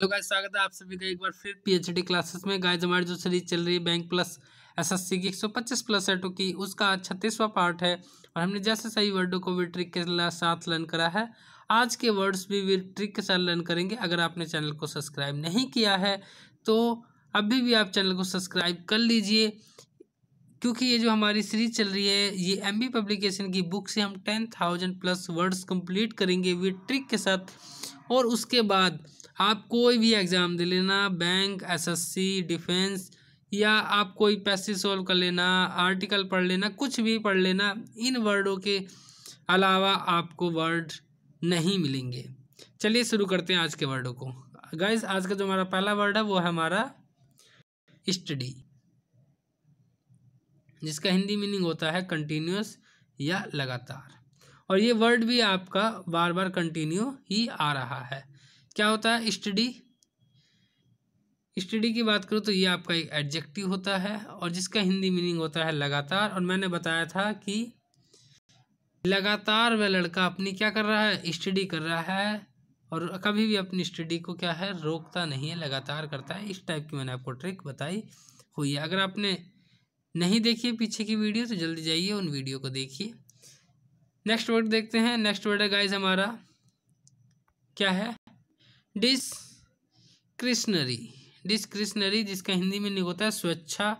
तो गाय स्वागत है आप सभी का एक बार फिर पीएचडी क्लासेस में गाय हमारी जो सीरीज चल रही है बैंक प्लस एसएससी की 125 प्लस एटो की उसका छत्तीसवां पार्ट है और हमने जैसे सही वर्डों को भी ट्रिक के साथ लर्न करा है आज के वर्ड्स भी वे ट्रिक के साथ लर्न करेंगे अगर आपने चैनल को सब्सक्राइब नहीं किया है तो अभी भी आप चैनल को सब्सक्राइब कर लीजिए क्योंकि ये जो हमारी सीरीज चल रही है ये एम पब्लिकेशन की बुक से हम ten thousand plus words complete करेंगे विथ ट्रिक के साथ और उसके बाद आप कोई भी एग्ज़ाम दे लेना बैंक एसएससी डिफेंस या आप कोई पैसे सॉल्व कर लेना आर्टिकल पढ़ लेना कुछ भी पढ़ लेना इन वर्डों के अलावा आपको वर्ड नहीं मिलेंगे चलिए शुरू करते हैं आज के वर्डों को गाइज आज का जो हमारा पहला वर्ड है वो है हमारा स्टडी जिसका हिंदी मीनिंग होता है कंटिन्यूस या लगातार और ये वर्ड भी आपका बार बार कंटिन्यू ही आ रहा है क्या होता है स्टडी स्टडी की बात करूँ तो ये आपका एक एडजेक्टिव होता है और जिसका हिंदी मीनिंग होता है लगातार और मैंने बताया था कि लगातार वह लड़का अपनी क्या कर रहा है स्टडी कर रहा है और कभी भी अपनी स्टडी को क्या है रोकता नहीं है लगातार करता है इस टाइप की मैंने आपको ट्रिक बताई हुई है अगर आपने नहीं देखी पीछे की वीडियो तो जल्दी जाइए उन वीडियो को देखिए नेक्स्ट वर्ड देखते हैं नेक्स्ट वर्ड है गाइज हमारा क्या है डिस्क्रिशनरी डिस्क्रिशनरी जिसका हिंदी में नहीं होता है स्वेच्छा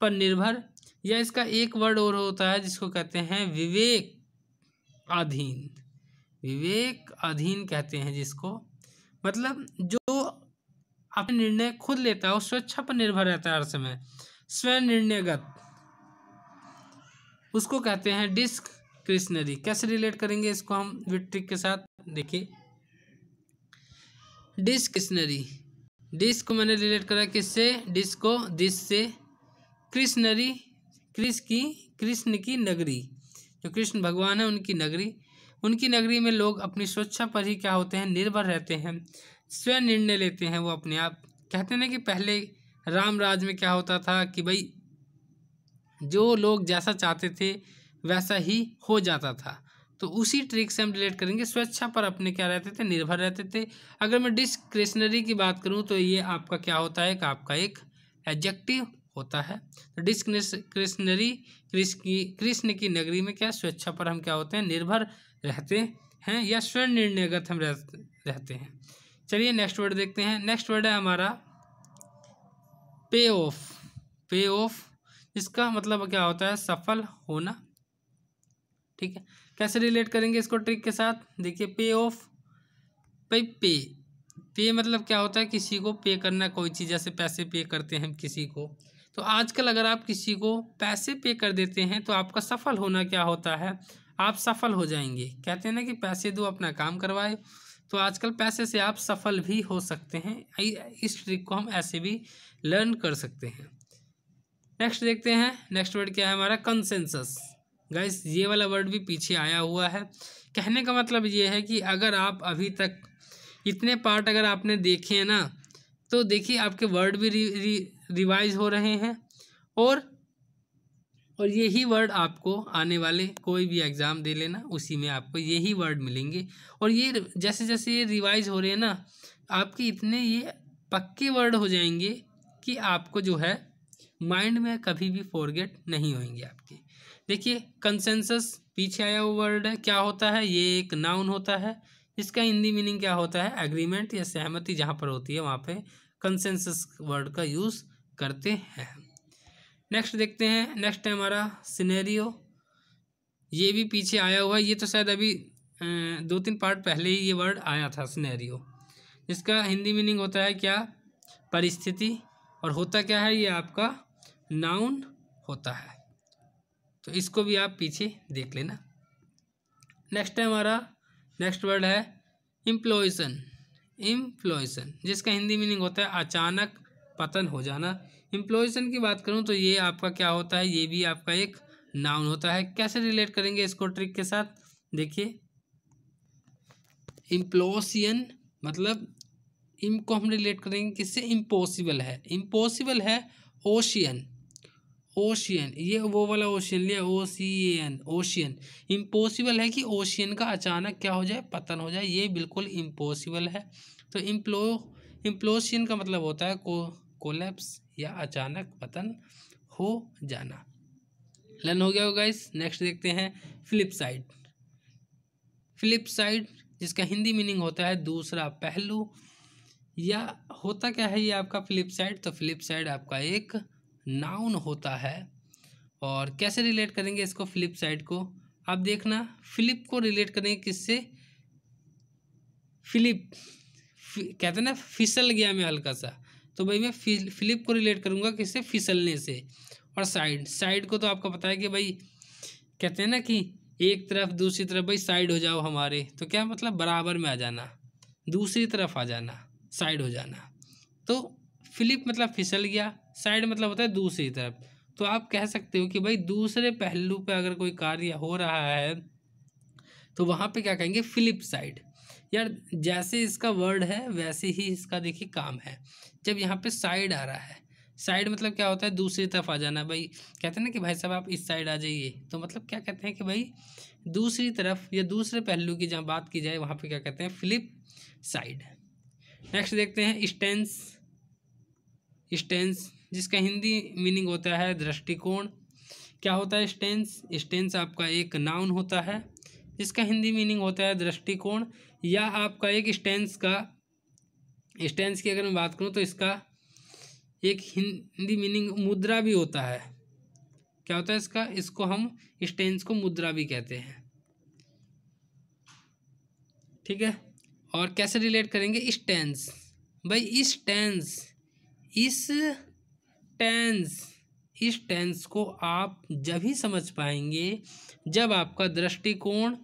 पर निर्भर या इसका एक वर्ड और होता है जिसको कहते हैं विवेक अधीन विवेक अधीन कहते हैं जिसको मतलब जो अपने निर्णय खुद लेता है वो स्वेच्छा पर निर्भर रहता है हर समय स्वयं निर्णयगत उसको कहते हैं डिस्क क्रिशनरी कैसे रिलेट करेंगे इसको हम विट्रिक के साथ देखिए डिस्क्रिशनरी डिस को मैंने रिलेट करा किससे डिस को दिस से कृष्णरी कृष्ण की कृष्ण की नगरी जो कृष्ण भगवान है उनकी नगरी उनकी नगरी में लोग अपनी स्वेच्छा पर ही क्या होते हैं निर्भर रहते हैं स्वयं निर्णय लेते हैं वो अपने आप कहते ना कि पहले राम राज में क्या होता था कि भाई जो लोग जैसा चाहते थे वैसा ही हो जाता था तो उसी ट्रिक से हम डिलीट करेंगे स्वेच्छा पर अपने क्या रहते थे निर्भर रहते थे अगर मैं डिस्क्रिशनरी की बात करूँ तो ये आपका क्या होता है आपका एक एडजेक्टिव होता है तो डिस्क्रिशनरी कृष्ण की नगरी में क्या स्वेच्छा पर हम क्या होते हैं निर्भर रहते हैं या स्वयं निर्णयगत हम रहते हैं चलिए नेक्स्ट वर्ड देखते हैं नेक्स्ट वर्ड है हमारा पे ऑफ पे ऑफ इसका मतलब क्या होता है सफल होना ठीक है कैसे रिलेट करेंगे इसको ट्रिक के साथ देखिए पे ऑफ भाई पे पे मतलब क्या होता है किसी को पे करना कोई चीज़ जैसे पैसे पे करते हैं हम किसी को तो आजकल अगर आप किसी को पैसे पे कर देते हैं तो आपका सफल होना क्या होता है आप सफल हो जाएंगे कहते हैं ना कि पैसे दो अपना काम करवाए तो आजकल पैसे से आप सफल भी हो सकते हैं इस ट्रिक को हम ऐसे भी लर्न कर सकते हैं नेक्स्ट देखते हैं नेक्स्ट वर्ड क्या है हमारा कंसेंसस गैस ये वाला वर्ड भी पीछे आया हुआ है कहने का मतलब ये है कि अगर आप अभी तक इतने पार्ट अगर आपने देखे हैं ना तो देखिए आपके वर्ड भी रि, रि, रिवाइज हो रहे हैं और और यही वर्ड आपको आने वाले कोई भी एग्ज़ाम दे लेना उसी में आपको यही वर्ड मिलेंगे और ये जैसे जैसे ये रिवाइज हो रहे हैं ना आपके इतने ये पक्के वर्ड हो जाएंगे कि आपको जो है माइंड में कभी भी फॉरगेट नहीं होंगे आपके देखिए कंसेंसस पीछे आया हुआ वर्ड है क्या होता है ये एक नाउन होता है इसका हिंदी मीनिंग क्या होता है एग्रीमेंट या सहमति जहाँ पर होती है वहाँ पे कंसेंसस वर्ड का यूज़ करते हैं नेक्स्ट देखते हैं नेक्स्ट है हमारा सिनेरियो ये भी पीछे आया हुआ है ये तो शायद अभी दो तीन पार्ट पहले ही ये वर्ड आया था सिनेरियो इसका हिंदी मीनिंग होता है क्या परिस्थिति और होता क्या है ये आपका नाउन होता है तो इसको भी आप पीछे देख लेना नेक्स्ट है हमारा नेक्स्ट वर्ड है इम्प्लोइसन इम्प्लोइसन जिसका हिंदी मीनिंग होता है अचानक पतन हो जाना इम्प्लोइसन की बात करूँ तो ये आपका क्या होता है ये भी आपका एक नाउन होता है कैसे रिलेट करेंगे इसको ट्रिक के साथ देखिए इम्प्लोसियन मतलब इम को हम रिलेट करेंगे किससे इम्पॉसिबल है इम्पॉसिबल है ओशियन ओशियन ये वो वाला ओशियन लिया ओशियन ओशियन इम्पॉसिबल है कि ओशियन का अचानक क्या हो जाए पतन हो जाए ये बिल्कुल इम्पॉसिबल है तो इम्प्लो इम्प्लोशियन का मतलब होता है को कोलेप्स या अचानक पतन हो जाना लन हो गया होगा इस नेक्स्ट देखते हैं फ्लिप साइड फ्लिप साइड जिसका हिंदी मीनिंग होता है दूसरा पहलू या होता क्या है ये आपका फ्लिप साइड तो फ्लिप साइड आपका एक नाउन होता है और कैसे रिलेट करेंगे इसको फ्लिप साइड को आप देखना फ्लिप को रिलेट करेंगे किससे फिलिप कहते हैं ना फिसल गया मैं हल्का सा तो भाई मैं फ्लिप को रिलेट करूँगा किससे फिसलने से और साइड साइड को तो आपको पता है कि भाई कहते हैं ना कि एक तरफ दूसरी तरफ भाई साइड हो जाओ हमारे तो क्या मतलब बराबर में आ जाना दूसरी तरफ आ जाना साइड हो जाना तो फ्लिप मतलब फिसल गया साइड मतलब होता है दूसरी तरफ तो आप कह सकते हो कि भाई दूसरे पहलू पर अगर कोई कार्य हो रहा है तो वहाँ पे क्या कहेंगे फ्लिप साइड यार जैसे इसका वर्ड है वैसे ही इसका देखिए काम है जब यहाँ पे साइड आ रहा है साइड मतलब क्या होता है दूसरी तरफ आ जाना भाई कहते हैं ना कि भाई साहब आप इस साइड आ जाइए तो मतलब क्या कहते हैं कि भाई दूसरी तरफ या दूसरे पहलू की जहाँ बात की जाए वहाँ पर क्या कहते हैं फ्लिप साइड नेक्स्ट देखते हैं स्टेंस स्टेंस जिसका हिंदी मीनिंग होता है दृष्टिकोण क्या होता है स्टेंस स्टेंस आपका एक नाउन होता है जिसका हिंदी मीनिंग होता है दृष्टिकोण या आपका एक स्टेंस का स्टेंस की अगर मैं बात करूँ तो इसका एक हिंदी मीनिंग मुद्रा भी होता है क्या होता है इसका इसको हम स्टेंस को मुद्रा भी कहते हैं ठीक है और कैसे रिलेट करेंगे स्टेंस भाई स्टेंस इस टेंस इस टेंस को आप जब ही समझ पाएंगे जब आपका दृष्टिकोण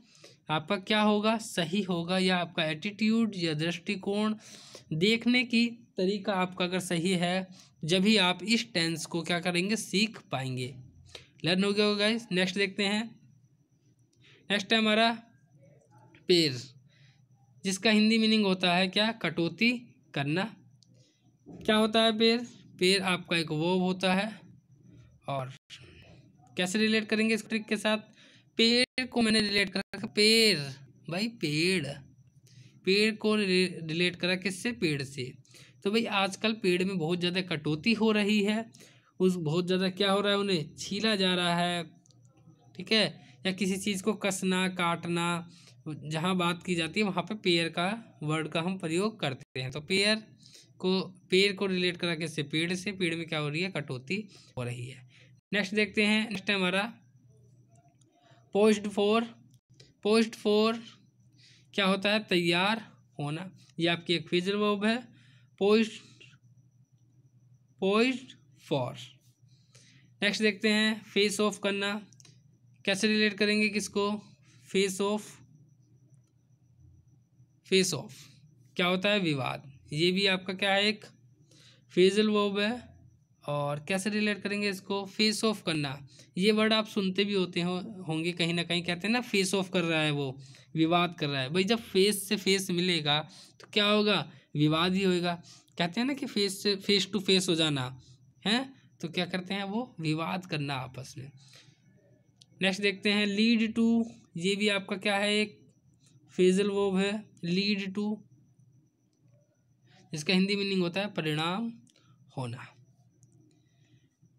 आपका क्या होगा सही होगा या आपका एटीट्यूड या दृष्टिकोण देखने की तरीका आपका अगर सही है जब ही आप इस टेंस को क्या करेंगे सीख पाएंगे लर्न हो गया होगा नेक्स्ट देखते हैं नेक्स्ट है हमारा पेर जिसका हिंदी मीनिंग होता है क्या कटौती करना क्या होता है पेड़ पेड़ आपका एक वर्ब होता है और कैसे रिलेट करेंगे इस ट्रिक के साथ पेड़ को मैंने रिलेट कर रखा पेड़ भाई पेड़ पेड़ को रिलेट करा किससे पेड़ से तो भाई आजकल पेड़ में बहुत ज़्यादा कटौती हो रही है उस बहुत ज़्यादा क्या हो रहा है उन्हें छीला जा रहा है ठीक है या किसी चीज़ को कसना काटना जहाँ बात की जाती है वहाँ पे पेयर का वर्ड का हम प्रयोग करते हैं तो पेयर को पेड़ को रिलेट करा कैसे पेड़ से पेड़ में क्या हो रही है कटौती हो रही है नेक्स्ट देखते हैं नेक्स्ट है हमारा पोस्ट फोर पोस्ट फोर क्या होता है तैयार होना ये आपकी एक फिजल वर्ब है पोस्ट पोस्ट फॉर नेक्स्ट देखते हैं फेस ऑफ करना कैसे रिलेट करेंगे किसको फेस ऑफ फेस ऑफ क्या होता है विवाद ये भी आपका क्या है एक फेजल वर्ब है और कैसे रिलेट करेंगे इसको फेस ऑफ करना ये वर्ड आप सुनते भी होते हो होंगे कहीं ना कहीं कहते हैं ना फेस ऑफ कर रहा है वो विवाद कर रहा है भाई जब फेस से फेस मिलेगा तो क्या होगा विवाद ही होएगा कहते हैं ना कि फेस से फेस टू फेस हो जाना है तो क्या करते हैं वो विवाद करना आपस में नेक्स्ट देखते हैं लीड टू ये भी आपका क्या है एक फेजल वर्ब है लीड टू इसका हिंदी मीनिंग होता है परिणाम होना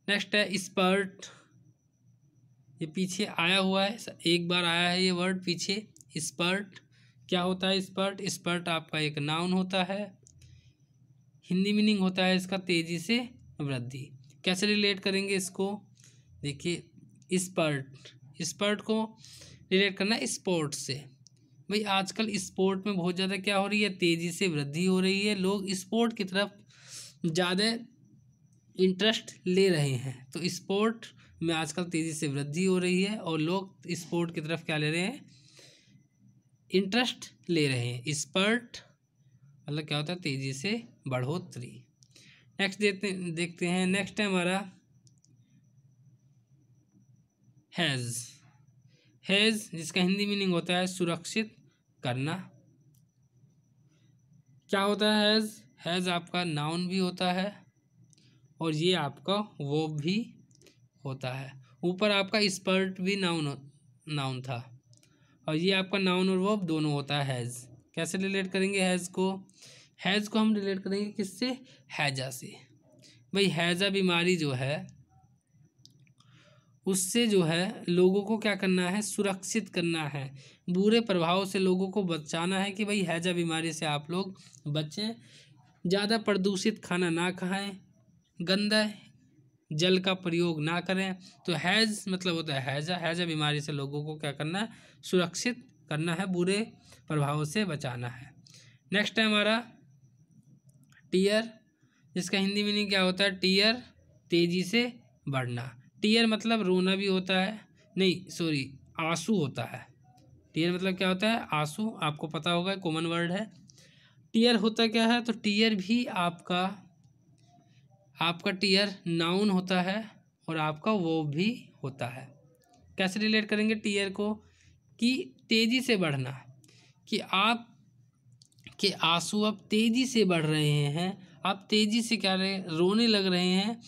नेक्स्ट है स्पर्ट ये पीछे आया हुआ है एक बार आया है ये वर्ड पीछे स्पर्ट क्या होता है स्पर्ट स्पर्ट आपका एक नाउन होता है हिंदी मीनिंग होता है इसका तेज़ी से वृद्धि कैसे रिलेट करेंगे इसको देखिए स्पर्ट स्पर्ट को रिलेट करना स्पोर्ट्स से भाई आजकल स्पोर्ट में बहुत ज़्यादा क्या हो रही है तेज़ी से वृद्धि हो रही है लोग स्पोर्ट की तरफ ज़्यादा इंटरेस्ट ले रहे हैं तो स्पोर्ट में आजकल तेज़ी से वृद्धि हो रही है और लोग स्पोर्ट की तरफ क्या ले रहे हैं इंटरेस्ट ले रहे हैं स्पर्ट मतलब क्या होता है तेज़ी से बढ़ोतरी नेक्स्ट देखते देखते हैं नेक्स्ट है हमारा हैज़ हैज़ जिसका हिंदी मीनिंग होता है सुरक्षित करना क्या होता है हैज़ हैज़ आपका नाउन भी होता है और ये आपका वो भी होता है ऊपर आपका स्पर्ट भी नाउन नाउन था और ये आपका नाउन और वो दोनों होता है हैज़ कैसे रिलेट करेंगे हैज़ को हैज़ को हम रिलेट करेंगे किससे हैजा से भाई हैज़ा बीमारी जो है उससे जो है लोगों को क्या करना है सुरक्षित करना है बुरे प्रभाव से लोगों को बचाना है कि भाई हैजा बीमारी से आप लोग बचें ज़्यादा प्रदूषित खाना ना खाएं गंदा जल का प्रयोग ना करें तो हैज़ मतलब होता है हैजा हैजा बीमारी से लोगों को क्या करना है सुरक्षित करना है बुरे प्रभाव से बचाना है नेक्स्ट है हमारा टीयर जिसका हिंदी मीनिंग क्या होता है टीयर तेज़ी से बढ़ना टीयर मतलब रोना भी होता है नहीं सॉरी आंसू होता है टीयर मतलब क्या होता है आंसू आपको पता होगा कॉमन वर्ड है टीयर होता क्या है तो टीयर भी आपका आपका टीयर नाउन होता है और आपका वो भी होता है कैसे रिलेट करेंगे टीयर को कि तेज़ी से बढ़ना कि आप के आंसू अब तेज़ी से बढ़ रहे हैं आप तेज़ी से क्या रहे रोने लग रहे हैं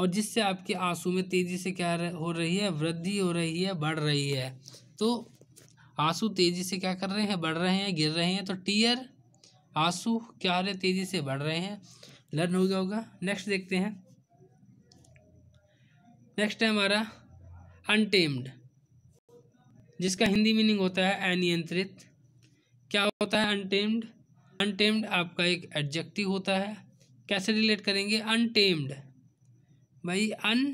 और जिससे आपके आंसू में तेज़ी से क्या हो रही है वृद्धि हो रही है बढ़ रही है तो आंसू तेज़ी से क्या कर रहे हैं बढ़ रहे हैं गिर रहे हैं तो टीयर आंसू क्या रहे तेज़ी से बढ़ रहे हैं लर्न हो गया होगा नेक्स्ट देखते हैं नेक्स्ट है हमारा अनटेम्ड जिसका हिंदी मीनिंग होता है अनियंत्रित क्या होता है अनटेम्ड अनटेम्ड आपका एक एडजेक्टिव होता है कैसे रिलेट करेंगे अनटेम्ड भाई अन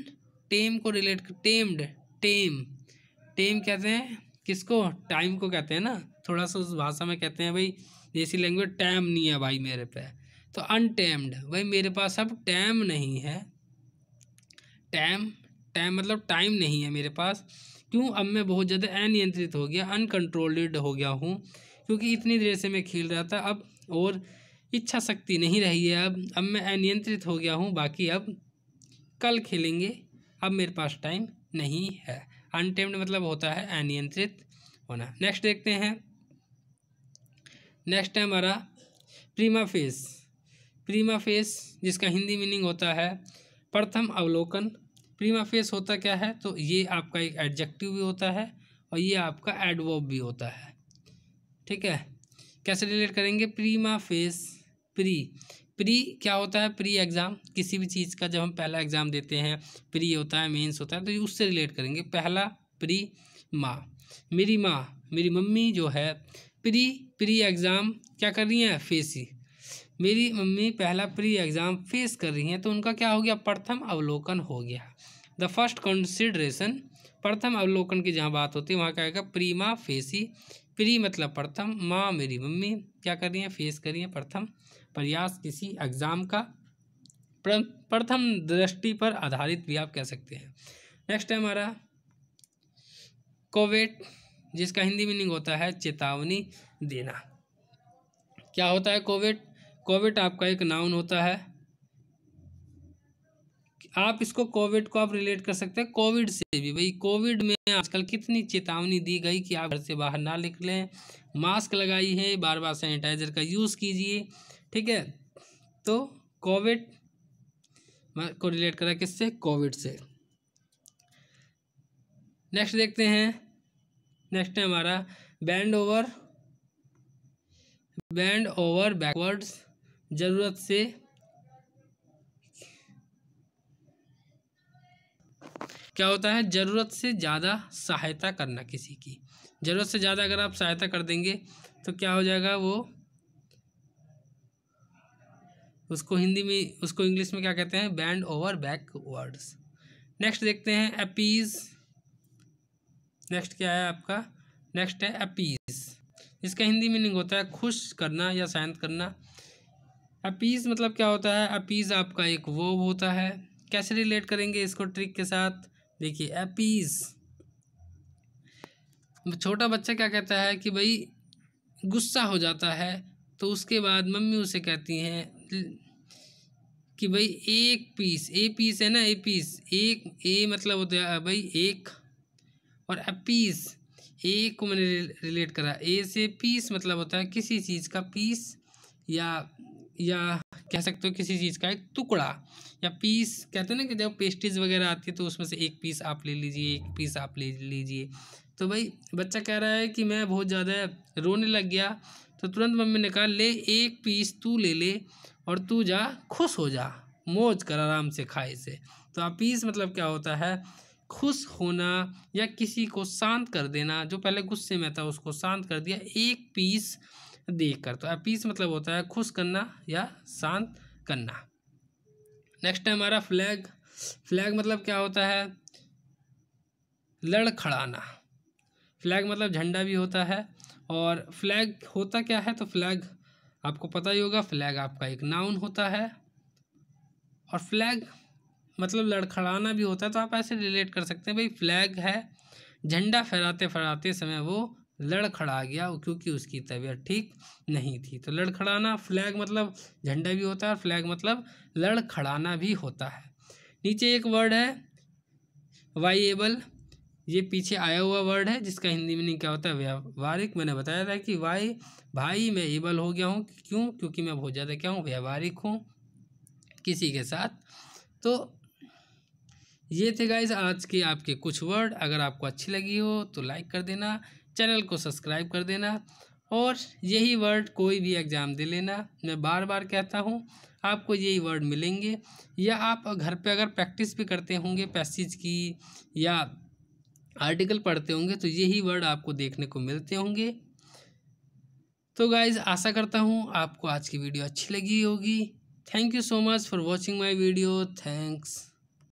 टेम को रिलेट टेम्ड टेम टेम कहते हैं किसको टाइम को कहते हैं ना थोड़ा सा उस भाषा में कहते हैं भाई देसी लैंग्वेज टाइम नहीं है भाई मेरे पे तो अनटैम्ड भाई मेरे पास अब टाइम नहीं है टाइम टाइम मतलब टाइम नहीं है मेरे पास क्यों अब मैं बहुत ज़्यादा अनियंत्रित हो गया अनकंट्रोल्ड हो गया हूँ क्योंकि इतनी देर से मैं खेल रहा था अब और इच्छा शक्ति नहीं रही है अब अब मैं अनियंत्रित हो गया हूँ बाकी अब कल खेलेंगे अब मेरे पास टाइम नहीं है अनटेम्ड मतलब होता है अनियंत्रित होना नेक्स्ट देखते हैं नेक्स्ट है हमारा प्रीमा फेस प्रीमा फेस जिसका हिंदी मीनिंग होता है प्रथम अवलोकन प्रीमा फेस होता क्या है तो ये आपका एक एडजेक्टिव भी होता है और ये आपका एडवर्ब भी होता है ठीक है कैसे रिलेट करेंगे प्रीमा फेस प्री प्री क्या होता है प्री एग्ज़ाम किसी भी चीज़ का जब हम पहला एग्ज़ाम देते हैं प्री होता है मेंस होता है तो उससे रिलेट करेंगे पहला प्री माँ मेरी माँ मेरी मम्मी जो है प्री प्री एग्ज़ाम क्या कर रही हैं फेस ही मेरी मम्मी पहला प्री एग्ज़ाम फेस कर रही हैं तो उनका क्या हो गया प्रथम अवलोकन हो गया द फर्स्ट कंसिड्रेशन प्रथम अवलोकन की जहाँ बात होती है वहाँ क्या आएगा प्रीमा फेसी प्री मतलब प्रथम माँ मेरी मम्मी क्या कर रही हैं फेस कर रही हैं प्रथम प्रयास किसी एग्ज़ाम का प्रथम दृष्टि पर आधारित भी आप कह सकते हैं नेक्स्ट है हमारा कोविड जिसका हिंदी मीनिंग होता है चेतावनी देना क्या होता है कोविड कोविड आपका एक नाउन होता है आप इसको कोविड को आप रिलेट कर सकते हैं कोविड से भी भाई कोविड में आजकल कितनी चेतावनी दी गई कि आप घर से बाहर ना निकलें मास्क लगाइए बार बार सैनिटाइज़र का यूज़ कीजिए ठीक है तो कोविड को रिलेट करा किससे कोविड से नेक्स्ट देखते हैं नेक्स्ट है हमारा bend over bend over backwards ज़रूरत से क्या होता है ज़रूरत से ज़्यादा सहायता करना किसी की ज़रूरत से ज़्यादा अगर आप सहायता कर देंगे तो क्या हो जाएगा वो उसको हिंदी में उसको इंग्लिश में क्या कहते हैं bend over backwards next देखते हैं अपीज नेक्स्ट क्या है आपका नेक्स्ट है अपीज इसका हिंदी मीनिंग होता है खुश करना या शांत करना अपीज मतलब क्या होता है अपीज आपका एक वो होता है कैसे रिलेट करेंगे इसको ट्रिक के साथ देखिए एपीज छोटा बच्चा क्या कहता है कि भाई गुस्सा हो जाता है तो उसके बाद मम्मी उसे कहती हैं कि भाई एक पीस ए पीस है ना ए पीस एक ए मतलब होता है भाई एक और अपीस ए को मैंने रिलेट करा ए से पीस मतलब होता है किसी चीज़ का पीस या या कह सकते हो किसी चीज़ का एक टुकड़ा या पीस कहते हैं ना कि जब पेस्ट्रीज वगैरह आती है तो उसमें से एक पीस आप ले लीजिए एक पीस आप ले लीजिए तो भाई बच्चा कह रहा है कि मैं बहुत ज़्यादा रोने लग गया तो तुरंत मम्मी ने कहा ले एक पीस तू ले ले और तू जा खुश हो जा मौज कर आराम से खाए से तो आप पीस मतलब क्या होता है खुश होना या किसी को शांत कर देना जो पहले गुस्से में था उसको शांत कर दिया एक पीस देखकर तो अपीस मतलब होता है खुश करना या शांत करना नेक्स्ट है हमारा फ्लैग फ्लैग मतलब क्या होता है लड़खड़ाना फ्लैग मतलब झंडा भी होता है और फ्लैग होता क्या है तो फ्लैग आपको पता ही होगा फ्लैग आपका एक नाउन होता है और फ्लैग मतलब लड़खड़ाना भी होता है तो आप ऐसे रिलेट कर सकते हैं भाई फ्लैग है झंडा फहराते फहराते समय वो लड़खड़ा गया क्योंकि उसकी तबीयत ठीक नहीं थी तो लड़खड़ाना फ्लैग मतलब झंडा भी होता है फ्लैग मतलब लड़खड़ाना भी होता है नीचे एक वर्ड है वाइएबल ये पीछे आया हुआ वर्ड है जिसका हिंदी मीनिंग क्या होता है व्यावहारिक मैंने बताया था कि वाई भाई मैं एबल हो गया हूँ क्यों क्योंकि मैं बहुत ज़्यादा क्या हूँ व्यावहारिक हूँ किसी के साथ तो ये थे गाइज आज के आपके कुछ वर्ड अगर आपको अच्छी लगी हो तो लाइक कर देना चैनल को सब्सक्राइब कर देना और यही वर्ड कोई भी एग्ज़ाम दे लेना मैं बार बार कहता हूँ आपको यही वर्ड मिलेंगे या आप घर पे अगर प्रैक्टिस भी करते होंगे पैसेज की या आर्टिकल पढ़ते होंगे तो यही वर्ड आपको देखने को मिलते होंगे तो गाइज आशा करता हूँ आपको आज की वीडियो अच्छी लगी होगी thank you so much for watching my video thanks